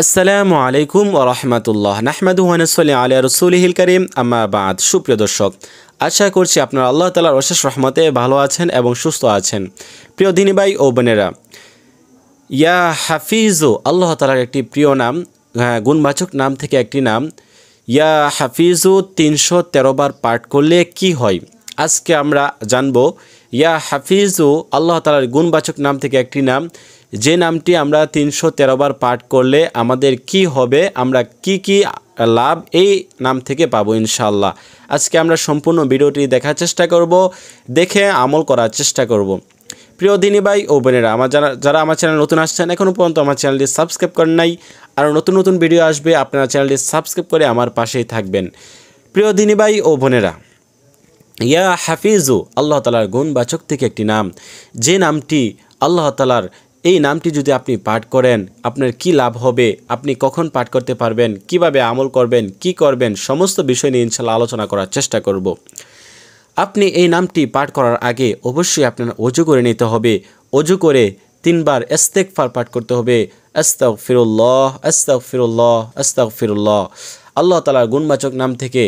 আসসালামু আলাইকুম ওরহমতুল্লাহ নাহমাদু হানসলি আলিয়া রসুলহিল করিম আমাবাদ সুপ্রিয় দর্শক আশা করছি আপনারা আল্লাহ তালার অশেষ রহমতে ভালো আছেন এবং সুস্থ আছেন প্রিয় দিনীবাই ও বোনেরা ইয়া হাফিজু আল্লাহ তালার একটি প্রিয় নাম হ্যাঁ, গুণবাচক নাম থেকে একটি নাম ইয়া হাফিজু তিনশো তেরো বার পাঠ করলে কি হয় আজকে আমরা জানব ইয়া হাফিজু আল্লাহ তালার গুণবাচক নাম থেকে একটি নাম যে নামটি আমরা তিনশো বার পাঠ করলে আমাদের কি হবে আমরা কি কি লাভ এই নাম থেকে পাবো ইনশাল্লাহ আজকে আমরা সম্পূর্ণ ভিডিওটি দেখার চেষ্টা করব দেখে আমল করার চেষ্টা করব। প্রিয় দিনী ভাই ও বোনেরা আমার যারা যারা আমার চ্যানেল নতুন আসছেন এখনও পর্যন্ত আমার চ্যানেলটি সাবস্ক্রাইব করেন নাই আর নতুন নতুন ভিডিও আসবে আপনারা চ্যানেলটি সাবস্ক্রাইব করে আমার পাশেই থাকবেন প্রিয় দিনী ভাই ও বোনেরা ইয়া হাফিজু আল্লাহ তালার গুণবাচক থেকে একটি নাম যে নামটি আল্লাহ তালার এই নামটি যদি আপনি পাঠ করেন আপনার কি লাভ হবে আপনি কখন পাঠ করতে পারবেন কিভাবে আমল করবেন কি করবেন সমস্ত বিষয় নিয়ে ইনশাল্লাহ আলোচনা করার চেষ্টা করব আপনি এই নামটি পাঠ করার আগে অবশ্যই আপনার অজু করে নিতে হবে অজু করে তিনবার ফার পাঠ করতে হবে আস্তাক ফিরুল্লাহ আস্তাক ফিরুল্লাহ আস্তাক ফিরুল্লাহ আল্লাহ তালার গুণবাচক নাম থেকে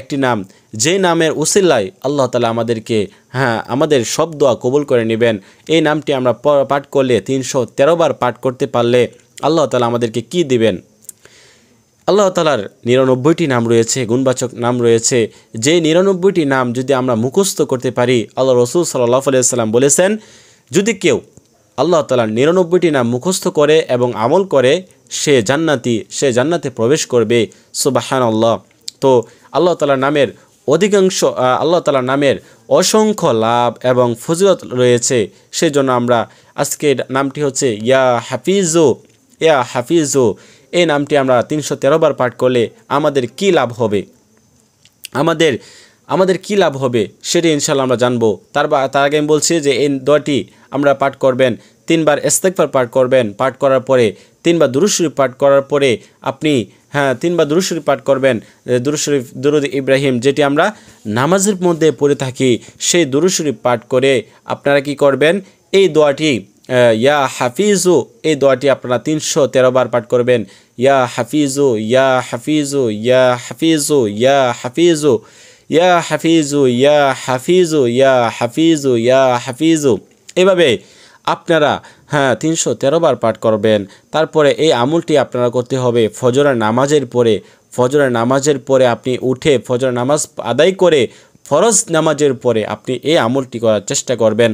একটি নাম যে নামের উসিল্লায় আল্লাহ তালা আমাদেরকে হ্যাঁ আমাদের সব দোয়া কবুল করে নেবেন এই নামটি আমরা পাঠ করলে তিনশো বার পাঠ করতে পারলে আল্লাহ তালা আমাদেরকে কি দিবেন আল্লাহ তালার নিরানব্বইটি নাম রয়েছে গুণবাচক নাম রয়েছে যে নিরানব্বইটি নাম যদি আমরা মুখস্থ করতে পারি আল্লাহ রসুল সাল্লাহ আলিয়াল্লাম বলেছেন যদি কেউ আল্লাহ তালার নিরানব্বইটি নাম মুখস্থ করে এবং আমল করে সে জান্নাতি সে জান্নাতে প্রবেশ করবে সুবাহান আল্লাহ তো আল্লাহ তালার নামের অধিকাংশ আল্লাহ তালার নামের অসংখ্য লাভ এবং ফজিলত রয়েছে সেই জন্য আমরা আজকের নামটি হচ্ছে ইয়া হাফিজো ইয়া হাফিজো এই নামটি আমরা তিনশো বার পাঠ করলে আমাদের কি লাভ হবে আমাদের আমাদের কি লাভ হবে সেটি ইনশাল্লাহ আমরা জানবো তার তার আগে আমি বলছি যে এই দোয়াটি আমরা পাঠ করবেন তিনবার ইস্তেকবার পাঠ করবেন পাঠ করার পরে তিনবার দুরুশরীফ পাঠ করার পরে আপনি হ্যাঁ তিনবার দুরুশরীফ পাঠ করবেন দুরুশরীফ দুরুদ ইব্রাহিম যেটি আমরা নামাজের মধ্যে পড়ে থাকি সেই দুরুশরীফ পাঠ করে আপনারা কি করবেন এই দোয়াটি ইয়া হাফিজু এই দোয়াটি আপনারা তিনশো বার পাঠ করবেন ইয়া হাফিজু ইয়া হাফিজু ইয়া হাফিজু ইয়া হাফিজু ইয়া হাফিজু ইয়া হাফিজু ইয়া হাফিজু ইয়া হাফিজু এভাবে আপনারা হ্যাঁ তিনশো বার পাঠ করবেন তারপরে এই আমলটি আপনারা করতে হবে ফজরের নামাজের পরে ফজরের নামাজের পরে আপনি উঠে ফজর নামাজ আদায় করে ফরজ নামাজের পরে আপনি এই আমলটি করার চেষ্টা করবেন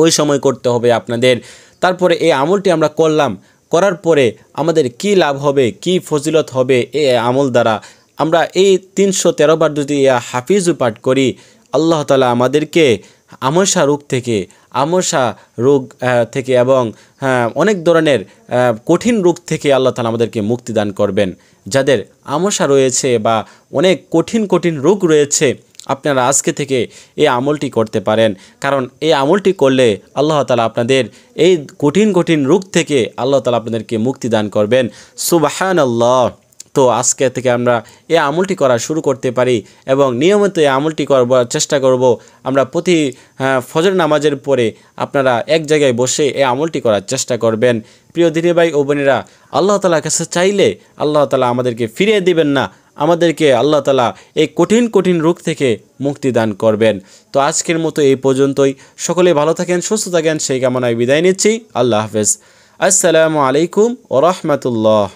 ওই সময় করতে হবে আপনাদের তারপরে এই আমলটি আমরা করলাম করার পরে আমাদের কি লাভ হবে কি ফজিলত হবে এই আমল দ্বারা আমরা এই তিনশো বার যদি হাফিজু পাঠ করি আল্লাহ তালা আমাদেরকে আমসা রোগ থেকে আমসা রোগ থেকে এবং হ্যাঁ, অনেক ধরনের কঠিন রোগ থেকে আল্লাহ তালা আমাদেরকে মুক্তি দান করবেন যাদের আমসা রয়েছে বা অনেক কঠিন কঠিন রোগ রয়েছে আপনারা আজকে থেকে এই আমলটি করতে পারেন কারণ এই আমলটি করলে আল্লাহ তালা আপনাদের এই কঠিন কঠিন রোগ থেকে আল্লাহ তালা আপনাদেরকে মুক্তি দান করবেন সুবাহান আল্লাহ তো আজকে থেকে আমরা এই আমলটি করা শুরু করতে পারি এবং নিয়মিত এই আমলটি করবার চেষ্টা করব আমরা প্রতি হ্যাঁ, ফজর নামাজের পরে আপনারা এক জায়গায় বসে এই আমলটি করার চেষ্টা করবেন প্রিয় দিদি ভাই ও বোনেরা আল্লাহ তালার কাছে চাইলে আল্লাহ তালা আমাদেরকে ফিরিয়ে দিবেন না আমাদেরকে আল্লাহ তালা এই কঠিন কঠিন রোগ থেকে মুক্তি দান করবেন তো আজকের মতো এই পর্যন্তই সকলে ভালো থাকেন সুস্থ থাকেন সেই কামনায় বিদায় নিচ্ছি আল্লাহ হাফেজ আসসালামু আলাইকুম ও রহমতুল্লাহ